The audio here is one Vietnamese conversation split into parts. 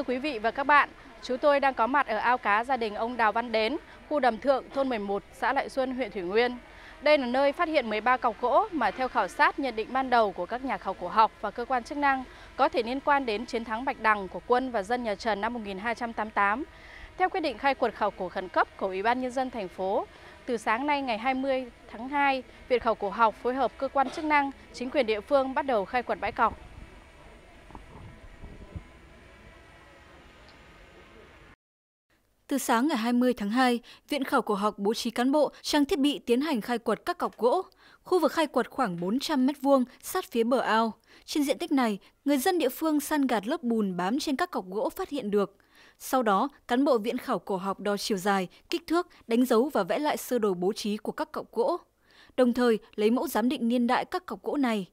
Thưa quý vị và các bạn, chúng tôi đang có mặt ở ao cá gia đình ông Đào Văn Đến, khu đầm Thượng, thôn 11, xã Lại Xuân, huyện Thủy Nguyên. Đây là nơi phát hiện 13 cọc gỗ mà theo khảo sát nhận định ban đầu của các nhà khảo cổ học và cơ quan chức năng có thể liên quan đến chiến thắng Bạch Đằng của quân và dân nhà Trần năm 1288. Theo quyết định khai quật khảo cổ khẩn cấp của Ủy ban Nhân dân thành phố, từ sáng nay ngày 20 tháng 2, Viện Khảo cổ học phối hợp cơ quan chức năng, chính quyền địa phương bắt đầu khai quật bãi cọc. Từ sáng ngày 20 tháng 2, Viện Khảo Cổ học bố trí cán bộ, trang thiết bị tiến hành khai quật các cọc gỗ. Khu vực khai quật khoảng 400 m2 sát phía bờ ao. Trên diện tích này, người dân địa phương săn gạt lớp bùn bám trên các cọc gỗ phát hiện được. Sau đó, cán bộ Viện Khảo Cổ học đo chiều dài, kích thước, đánh dấu và vẽ lại sơ đồ bố trí của các cọc gỗ. Đồng thời, lấy mẫu giám định niên đại các cọc gỗ này.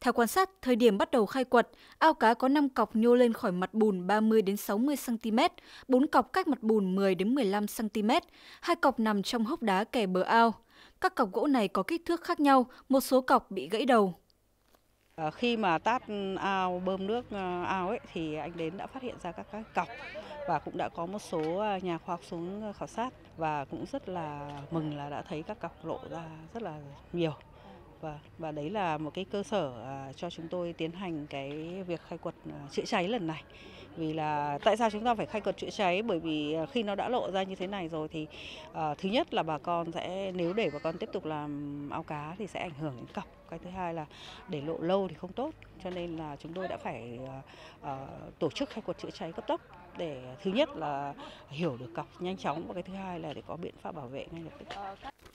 Theo quan sát, thời điểm bắt đầu khai quật, ao cá có 5 cọc nhô lên khỏi mặt bùn 30 đến 60 cm, 4 cọc cách mặt bùn 10 đến 15 cm, hai cọc nằm trong hốc đá kè bờ ao. Các cọc gỗ này có kích thước khác nhau, một số cọc bị gãy đầu. Ờ, khi mà tát ao bơm nước ờ, ao ấy thì anh đến đã phát hiện ra các, các cọc và cũng đã có một số ờ, nhà khoa học xuống khảo sát và cũng rất là mừng là đã thấy các cọc lộ ra rất là nhiều và vâng, và đấy là một cái cơ sở à, cho chúng tôi tiến hành cái việc khai quật à, chữa cháy lần này vì là tại sao chúng ta phải khai quật chữa cháy bởi vì à, khi nó đã lộ ra như thế này rồi thì uh, thứ nhất là bà con sẽ nếu để bà con tiếp tục làm ao cá thì sẽ ảnh hưởng đến cọc cái thứ hai là để lộ lâu thì không tốt cho nên là chúng tôi đã phải uh, uh, tổ chức khai quật chữa cháy cấp tốc để thứ nhất là hiểu được cọc nhanh chóng và cái thứ hai là để có biện pháp bảo vệ ngay lập tức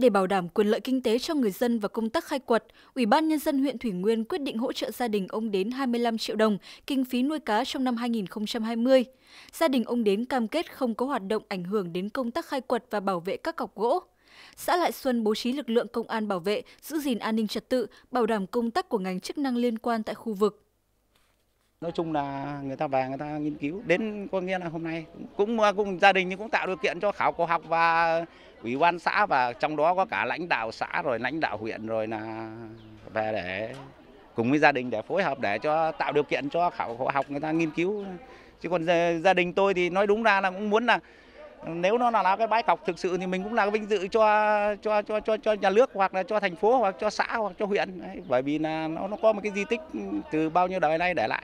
để bảo đảm quyền lợi kinh tế cho người dân và công tác khai quật, Ủy ban Nhân dân huyện Thủy Nguyên quyết định hỗ trợ gia đình ông đến 25 triệu đồng kinh phí nuôi cá trong năm 2020. Gia đình ông đến cam kết không có hoạt động ảnh hưởng đến công tác khai quật và bảo vệ các cọc gỗ. Xã Lại Xuân bố trí lực lượng công an bảo vệ, giữ gìn an ninh trật tự, bảo đảm công tác của ngành chức năng liên quan tại khu vực. Nói chung là người ta về người ta nghiên cứu đến có nghĩa là hôm nay cũng cùng gia đình nhưng cũng tạo điều kiện cho khảo cổ học và ủy ban xã và trong đó có cả lãnh đạo xã rồi lãnh đạo huyện rồi là về để cùng với gia đình để phối hợp để cho tạo điều kiện cho khảo cổ học người ta nghiên cứu chứ còn gia đình tôi thì nói đúng ra là cũng muốn là nếu nó là, cái bãi cọc thực sự thì mình cũng là vinh dự cho cho cho cho cho nhà nước hoặc là cho thành phố hoặc cho xã hoặc cho huyện Đấy, bởi vì là nó nó có một cái di tích từ bao nhiêu đời nay để lại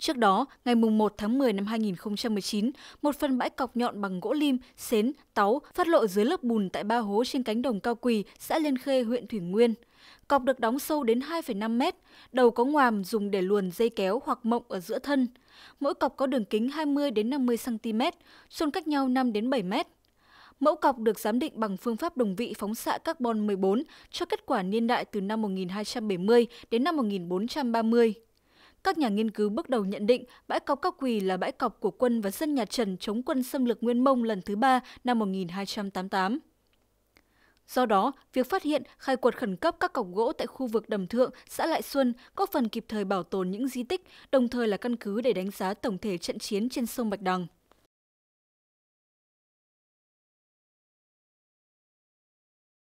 Trước đó, ngày 1 tháng 10 năm 2019, một phần bãi cọc nhọn bằng gỗ lim, xến, táu phát lộ dưới lớp bùn tại ba hố trên cánh đồng cao quỳ, xã Liên Khê, huyện Thủy Nguyên. Cọc được đóng sâu đến 2,5 mét, đầu có ngoàm dùng để luồn dây kéo hoặc mộng ở giữa thân. Mỗi cọc có đường kính 20 đến 50 cm, xôn cách nhau 5 đến 7 mét. Mẫu cọc được giám định bằng phương pháp đồng vị phóng xạ carbon 14 cho kết quả niên đại từ năm 1270 đến năm 1430. Các nhà nghiên cứu bước đầu nhận định bãi cọc Các Quỳ là bãi cọc của quân và dân nhà Trần chống quân xâm lược Nguyên Mông lần thứ ba năm 1288. Do đó, việc phát hiện, khai quật khẩn cấp các cọc gỗ tại khu vực Đầm Thượng, xã Lại Xuân có phần kịp thời bảo tồn những di tích, đồng thời là căn cứ để đánh giá tổng thể trận chiến trên sông Bạch Đằng.